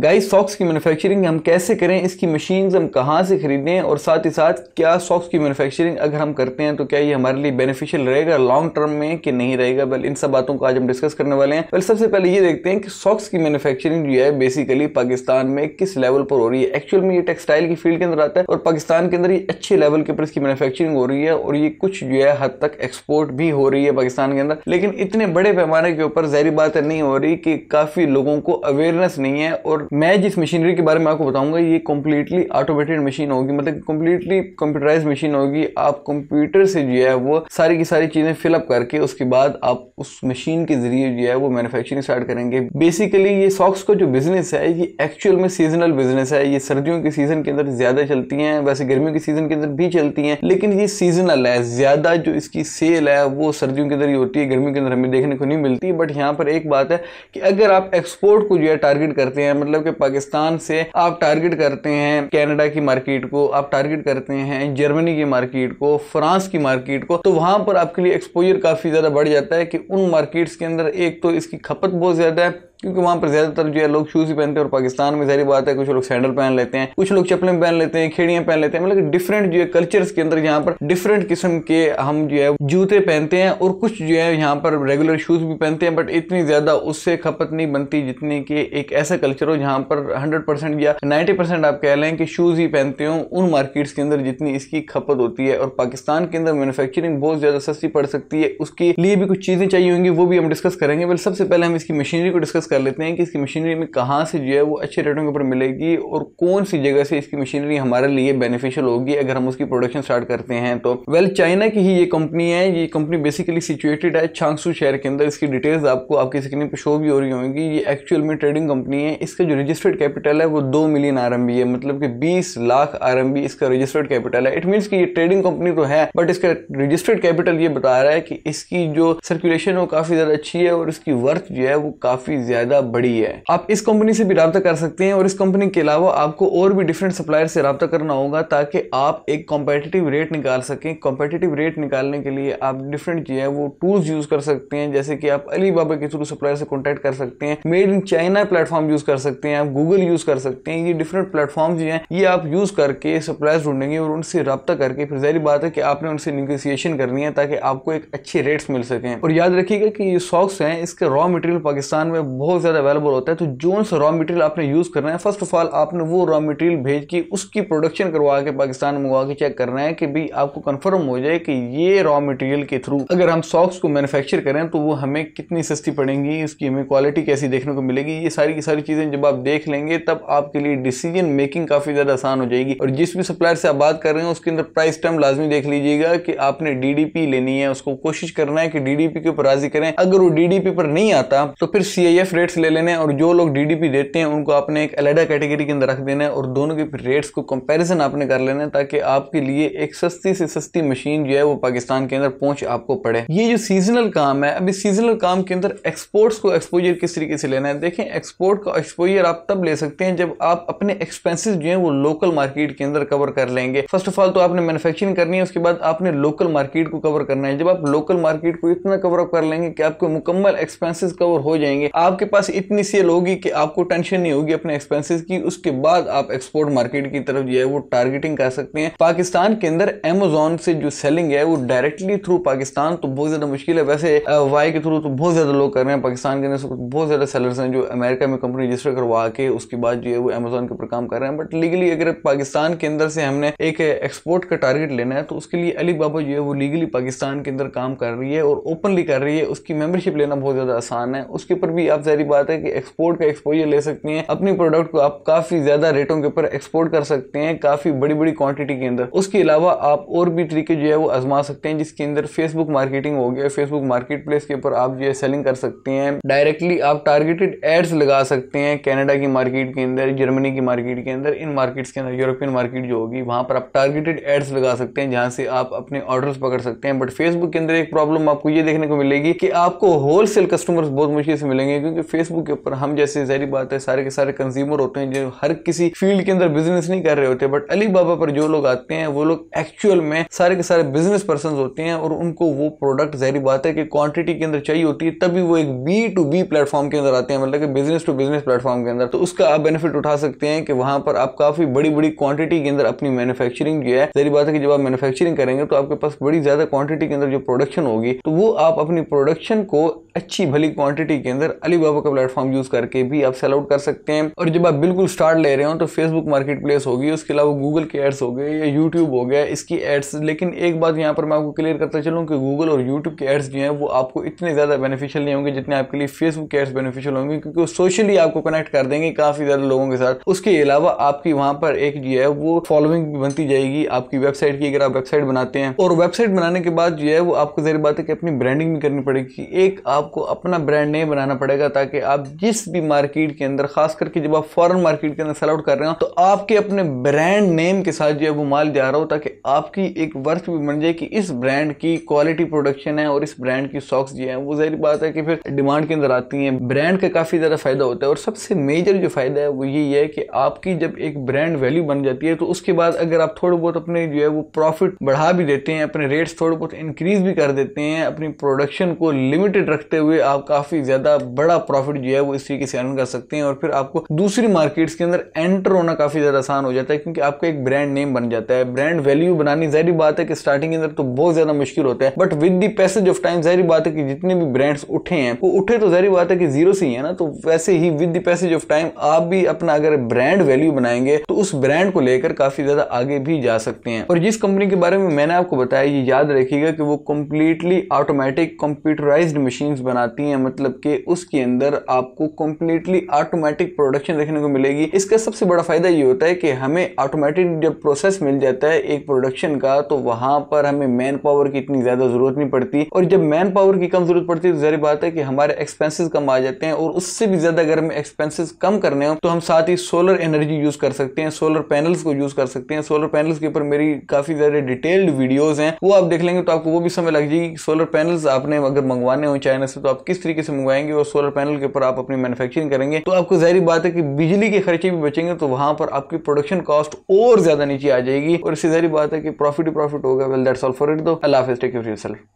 guys socks की manufacturing हम कैसे करें इसकी मशीन्स हम कहाँ से ख़रीदें और साथ ही साथ क्या सॉक्स की मैन्युफैक्चरिंग अगर हम करते हैं तो क्या ये हमारे लिए बेनिफिशियल रहेगा लॉन्ग टर्म में कि नहीं रहेगा बल इन सब बातों को आज हम डिस्कस करने वाले हैं बल सबसे पहले ये देखते हैं कि सॉक्स की मैनुफैक्चरिंग जो है बेसिकली पाकिस्तान में किस लेवल पर हो रही है एक्चुअल में ये टेक्सटाइल की फील्ड के अंदर आता है और पाकिस्तान के अंदर ये अच्छे लेवल के ऊपर इसकी मैनुफैक्चरिंग हो रही है और ये कुछ जो है हद तक एक्सपोर्ट भी हो रही है पाकिस्तान के अंदर लेकिन इतने बड़े पैमाने के ऊपर जहरी बात नहीं हो रही कि काफ़ी लोगों को अवेयरनेस नहीं है और मैं जिस मशीनरी के बारे में आपको बताऊंगा ये कम्प्लीटली ऑटोमेटेड मशीन होगी मतलब कम्प्लीटली कंप्यूटराइज मशीन होगी आप कंप्यूटर से जो है वो सारी की सारी चीज़ें फिलअप करके उसके बाद आप उस मशीन के जरिए जो है वो मैनुफैक्चरिंग स्टार्ट करेंगे बेसिकली ये सॉक्स का जो बिजनेस है ये एक्चुअल में सीजनल बिजनेस है ये सर्दियों के सीजन के अंदर ज्यादा चलती हैं वैसे गर्मियों के सीजन के अंदर भी चलती हैं लेकिन ये सीजनल है ज्यादा जो इसकी सेल है वो सर्दियों के अंदर ही होती है गर्मियों के अंदर हमें देखने को नहीं मिलती बट यहाँ पर एक बात है कि अगर आप एक्सपोर्ट को जो है टारगेट करते हैं मतलब मतलब कि पाकिस्तान से आप टारगेट करते हैं कनाडा की मार्केट को आप टारगेट करते हैं जर्मनी की मार्केट को फ्रांस की मार्केट को तो वहां पर आपके लिए एक्सपोजर काफी ज्यादा बढ़ जाता है कि उन मार्केट्स के अंदर एक तो इसकी खपत बहुत ज्यादा है क्योंकि वहाँ पर ज़्यादातर जो है लोग शूज़ ही पहनते हैं और पाकिस्तान में सारी बात है कुछ लोग सैंडल पहन लेते हैं कुछ लोग चप्पलें पहन लेते हैं खेड़ियाँ पहन लेते हैं मतलब डिफरेंट जो है कल्चर्स के अंदर यहाँ पर डिफरेंट किस्म के हम जो है जूते पहनते हैं और कुछ जो है यहाँ पर रेगुलर शूज़ भी पहनते हैं बट इतनी ज़्यादा उससे खपत नहीं बनती जितनी कि एक ऐसा कल्चर हो जहाँ पर हंड्रेड या नाइन्टी आप कह लें कि शूज़ ही पहनते हो उन मार्केट्स के अंदर जितनी इसकी खपत होती है और पाकिस्तान के अंदर मैनुफैक्चरिंग बहुत ज़्यादा सस्ती पड़ सकती है उसके लिए भी कुछ चीज़ें चाहिए होंगी वो भी हम डिस्कस करेंगे बल सबसे पहले हम इसकी मशीनरी को डिस्कस कर लेते हैं कि इसकी मशीनरी में कहाँ से जो है वो अच्छे रेटों के ऊपर मिलेगी और कौन सी जगह से इसकी मशीनरी हमारे लिए बेनिफिशियल होगी अगर हम उसकी प्रोडक्शन स्टार्ट करते हैं तो वेल well, चाइना की ही ये कंपनी है ये कंपनी बेसिकली सिचुएटेड है छांगसू शहर के अंदर इसकी डिटेल्स आपको आपकी स्क्रीन पर शो भी हो रही होंगी ये एक्चुअल में ट्रेडिंग कंपनी है इसका जो रजिस्टर्ड कैपिटल है वो दो मिलियन आर है मतलब कि बीस लाख आर इसका रजिस्टर्ड कैपिटल है इट मीन्स की ये ट्रेडिंग कंपनी तो है बट इसका रजिस्टर्ड कैपिटल ये बता रहा है कि इसकी जो सर्कुलेशन वो काफ़ी ज़्यादा अच्छी है और इसकी वर्थ जो है वो काफ़ी ज़्यादा ज़्यादा बड़ी है आप इस कंपनी से भी रबता कर सकते हैं और इस कंपनी के अलावा आपको और भी डिफरेंट सप्लायर से रबता करना होगा ताकि आप एक कॉम्पिटिटिव रेट निकाल सकें कॉम्पिटिटिव रेट निकालने के लिए आप डिफरेंट जो है वो टूल्स यूज़ कर सकते हैं जैसे कि आप अली के थ्रू सप्लायर से कॉन्टैक्ट कर सकते हैं made in China platform use कर सकते हैं आप गूगल यूज़ कर सकते हैं ये डिफरेंट प्लेटफॉर्म जो है ये आप यूज़ करके सप्लायर्स ढूंढेंगे और उनसे रबता करके फिर जहरी बात है कि आपने उनसे निगोसिएशन करनी है ताकि आपको एक अच्छे रेट्स मिल सकें और याद रखिएगा कि ये सॉक्स हैं इसके रॉ मटेरियल पाकिस्तान में बहुत बहुत ज़्यादा अवेलेबल होता है तो जो सा रॉ मटेरियल आपने यूज़ करना है फर्स्ट ऑफ ऑल आपने वो रॉ मटेरियल भेज के उसकी प्रोडक्शन करवा के पाकिस्तान मंगवा के चेक करना है कि भाई आपको कन्फर्म हो जाए कि ये रॉ मटेरियल के थ्रू अगर हम सॉक्स को मैनुफेक्चर करें तो वो हमें कितनी सस्ती पड़ेंगी उसकी हमें क्वालिटी कैसी देखने को मिलेगी ये सारी की सारी चीज़ें जब आप देख लेंगे तब आपके लिए डिसीजन मेकिंग काफ़ी ज़्यादा आसान हो जाएगी और जिस भी सप्लायर से आप बात कर रहे हैं उसके अंदर प्राइस टर्म लाजमी देख लीजिएगा कि आपने डी लेनी है उसको कोशिश करना है कि डीडीपी के ऊपर राजी करें अगर वो डीडीपी पर नहीं आता तो फिर सी रेट्स ले लेने हैं और जो लोग डीडीपी देते हैं उनको आपने एक अलहदा कैटेगरी के अंदर रख देना है और दोनों के रेट्स को कंपैरिजन आपने कर लेना है ताकि आपके लिए एक सस्ती से सस्ती मशीन जो है वो पाकिस्तान के अंदर पहुंच आपको पड़े ये जो सीजनल काम है अभी सीजनल काम के अंदर एक्सपोर्ट्स को एक्सपोजर किस तरीके से लेना है देखें एक्सपोर्ट का एक्सपोजर आप तब ले सकते हैं जब आप अपने एक्सपेंसिस जो है वो लोकल मार्केट के अंदर कवर कर लेंगे फर्स्ट ऑफ ऑल तो आपने मैनुफेक्चरिंग करनी है उसके बाद आपने लोकल मार्केट को कवर करना है जब आप लोकल मार्केट को इतना कवर अप कर लेंगे कि आपको मुकम्मल एक्सपेंसिस कवर हो जाएंगे आपके पास इतनी सेल होगी कि आपको टेंशन नहीं होगी अपने एक्सपेंसेस की उसके बाद आप एक्सपोर्ट मार्केट की तरफ जो है वो टारगेटिंग कर सकते हैं पाकिस्तान के अंदर एमेजोन से जो सेलिंग है वो डायरेक्टली थ्रू पाकिस्तान तो बहुत ज़्यादा मुश्किल है वैसे वाई के थ्रू तो बहुत ज़्यादा लोग कर रहे हैं पाकिस्तान के अंदर बहुत ज़्यादा सेलर्स हैं जो अमेरिका में कंपनी रजिस्टर करवा के उसके बाद जो है वो अमेजोन के ऊपर काम कर रहे हैं बट लीगली अगर पाकिस्तान के अंदर से हमने एक एक्सपोर्ट का टारगेट लेना है तो उसके लिए अली बाबा जो है वो लीगली पाकिस्तान के अंदर काम कर रही है और ओपनली कर रही है उसकी मेंबरशिप लेना बहुत ज़्यादा आसान है उसके ऊपर भी आप सारी बात है कि एक्सपोर्ट का एक्सपोजर ले सकती हैं अपनी प्रोडक्ट को आप काफ़ी ज़्यादा रेटों के ऊपर एक्सपोर्ट कर सकते हैं काफ़ी बड़ी बड़ी क्वांटिटी के अंदर उसके अलावा आप और भी तरीके जो है वो आजमा सकते हैं जिसके अंदर फेसबुक मार्केटिंग हो गया फेसबुक मार्केट प्लेस के ऊपर आप जो है सेलिंग कर सकते हैं डायरेक्टली आप टारगेटेड एड्स लगा सकते हैं कैनेडा की मार्केट के अंदर जर्मनी की मार्केट के अंदर इन मार्केट्स के अंदर यूरोपियन मार्केट जो होगी वहां पर आप टारगेटेड एड्स लगा सकते हैं जहां से आप अपने ऑर्डर पकड़ सकते हैं बट फेसबुक के अंदर एक प्रॉब्लम आपको ये देखने को मिलेगी कि आपको होलसेल कस्टमर्स बहुत मुश्किल से मिलेंगे क्योंकि क्योंकि फेसबुक के ऊपर हम जैसे जहरी बात है सारे के सारे कंज्यूमर होते हैं जो हर किसी फील्ड के अंदर बिजनेस नहीं कर रहे होते बट अली बाबा पर जो लोग आते हैं वो लोग एक्चुअल में सारे के सारे बिजनेस पर्सन होते हैं और उनको वो प्रोडक्ट जहरी बात है कि क्वांटिटी के अंदर चाहिए होती है तभी वो एक बी टू बी प्लेटफॉर्म के अंदर आते हैं मतलब कि बिजनेस टू बिजनेस प्लेटफॉर्म के अंदर तो उसका आप बेनिफिट उठा सकते हैं कि वहां पर आप काफी बड़ी बड़ी क्वांटिटी के अंदर अपनी मैन्युफैक्चरिंग जो है जहरी बात है कि जब आप मैन्युफैक्चरिंग करेंगे तो आपके पास बड़ी ज्यादा क्वांटिटी के अंदर जो प्रोडक्शन होगी तो वो आप अपनी प्रोडक्शन को अच्छी भली क्वांटिटी के अंदर अली गूगल का प्लेटफॉर्म यूज करके भी आप सेल आउट कर सकते हैं और जब आप बिल्कुल स्टार्ट ले रहे हो तो फेसबुक मार्केट प्लेस होगी उसके अलावा गूगल के एड्स हो गए या यूट्यूब हो गया इसकी एड्स लेकिन एक बात यहाँ पर मैं आपको क्लियर करता चलूँ कि गूगल और यूट्यूब के एड्स जो है वो आपको इतने ज़्यादा बेनिफिशियल नहीं होंगे जितने आपके लिए फेसबुक के एड्स बेनिफिशियल होंगे क्योंकि वो सोशली आपको कनेक्ट कर देंगे काफ़ी ज़्यादा लोगों के साथ उसके अलावा आपकी वहां पर एक जो है वो फॉलोइंग भी बनती जाएगी आपकी वेबसाइट की अगर आप वेबसाइट बनाते हैं और वेबसाइट बनाने के बाद जो है वो आपको जहरी बात है कि अपनी ब्रांडिंग भी करनी पड़ेगी एक आपको अपना ब्रांड नहीं बनाना पड़ेगा जाता कि आप जिस भी मार्केट के अंदर खास करके जब आप फॉरेन मार्केट के अंदर सेल आउट कर रहे हो तो आपके अपने ब्रांड नेम के साथ जो है वो माल जा रहा हो ताकि आपकी एक वर्थ भी बन जाए कि इस ब्रांड की क्वालिटी प्रोडक्शन है और इस ब्रांड की सॉक्स जो है वो जहर बात है कि फिर डिमांड के अंदर आती है ब्रांड का काफ़ी ज़्यादा फायदा होता है और सबसे मेजर जो फ़ायदा है वो यही है कि आपकी जब एक ब्रांड वैल्यू बन जाती है तो उसके बाद अगर आप थोड़े बहुत अपने जो है वो प्रॉफिट बढ़ा भी देते हैं अपने रेट्स थोड़े बहुत इंक्रीज भी कर देते हैं अपनी प्रोडक्शन को लिमिटेड रखते हुए आप काफ़ी ज़्यादा बड़ा प्रॉफिट जो है वो इस तरीके से अर्न कर सकते हैं और फिर आपको दूसरी मार्केट्स के अंदर एंटर होना काफ़ी ज़्यादा आसान हो जाता है क्योंकि आपका एक ब्रांड नेम बन जाता है ब्रांड वैल्यू बनानी जहरी बात है कि स्टार्टिंग के अंदर तो बहुत ज़्यादा मुश्किल होता है but with the passage of time जहरी बात है कि जितने भी ब्रांड्स उठे हैं वो उठे तो जहरी बात है कि जीरो से ही है ना तो वैसे ही with the passage of time आप भी अपना अगर ब्रांड वैल्यू बनाएंगे तो उस ब्रांड को लेकर काफ़ी ज़्यादा आगे भी जा सकते हैं और जिस कंपनी के बारे में मैंने आपको बताया ये याद रखिएगा कि वो कंप्लीटली ऑटोमेटिक कंप्यूटराइज मशीन बनाती है मतलब कि उसके अंदर अंदर आपको कंप्लीटली ऑटोमेटिक प्रोडक्शन देखने को मिलेगी इसका सबसे बड़ा फायदा ये होता है कि हमें ऑटोमेटिक जब प्रोसेस मिल जाता है एक प्रोडक्शन का तो वहां पर हमें मैन पावर की इतनी ज़्यादा ज़रूरत नहीं पड़ती और जब मैन पावर की कम ज़रूरत पड़ती है तो जहरी बात है कि हमारे एक्सपेंसिस कम आ जाते हैं और उससे भी ज़्यादा अगर हमें एक्सपेंसिस कम करने हो तो हम साथ ही सोलर एनर्जी यूज़ कर सकते हैं सोलर पैनल्स को यूज़ कर सकते हैं सोलर पैनल्स के ऊपर मेरी काफ़ी ज़्यादा डिटेल्ड वीडियोज़ हैं वो आप देख लेंगे तो आपको वो भी समय लग जाएगी सोलर पैनल्स आपने अगर मंगवाने हो चाइना से तो आप किस तरीके से मंगवाएंगे और सोलर पैनल पैनल के ऊपर आप अपनी मैन्युफैक्चरिंग करेंगे तो आपको जहरी बात है कि बिजली के खर्चे भी बचेंगे तो वहां पर आपकी प्रोडक्शन कॉस्ट और ज्यादा नीचे आ जाएगी और इससे जहरी बात है कि प्रॉफिट ही प्रॉफिट होगा well that's all for it दो अल्लाह टेक योर सेल्फ